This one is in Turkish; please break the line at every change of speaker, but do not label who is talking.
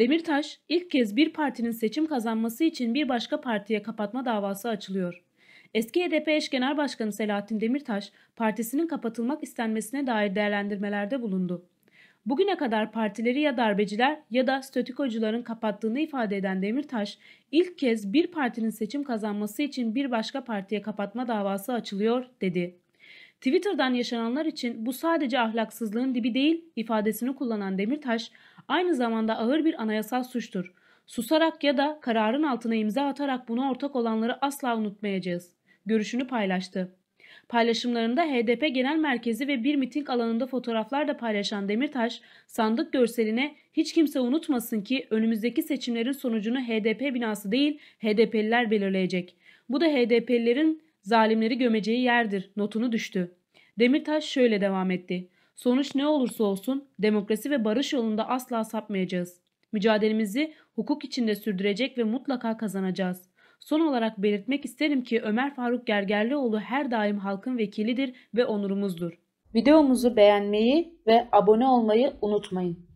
Demirtaş ilk kez bir partinin seçim kazanması için bir başka partiye kapatma davası açılıyor. Eski HDP e eş genel başkanı Selahattin Demirtaş partisinin kapatılmak istenmesine dair değerlendirmelerde bulundu. Bugüne kadar partileri ya darbeciler ya da statükocuların kapattığını ifade eden Demirtaş, ilk kez bir partinin seçim kazanması için bir başka partiye kapatma davası açılıyor, dedi. Twitter'dan yaşananlar için bu sadece ahlaksızlığın dibi değil ifadesini kullanan Demirtaş, aynı zamanda ağır bir anayasal suçtur. Susarak ya da kararın altına imza atarak buna ortak olanları asla unutmayacağız. Görüşünü paylaştı. Paylaşımlarında HDP Genel Merkezi ve bir miting alanında fotoğraflar da paylaşan Demirtaş, sandık görseline hiç kimse unutmasın ki önümüzdeki seçimlerin sonucunu HDP binası değil HDP'liler belirleyecek. Bu da HDP'lilerin zalimleri gömeceği yerdir notunu düştü. Demirtaş şöyle devam etti. Sonuç ne olursa olsun demokrasi ve barış yolunda asla sapmayacağız. Mücadelemizi hukuk içinde sürdürecek ve mutlaka kazanacağız. Son olarak belirtmek isterim ki Ömer Faruk Gergerlioğlu her daim halkın vekilidir ve onurumuzdur. Videomuzu beğenmeyi ve abone olmayı unutmayın.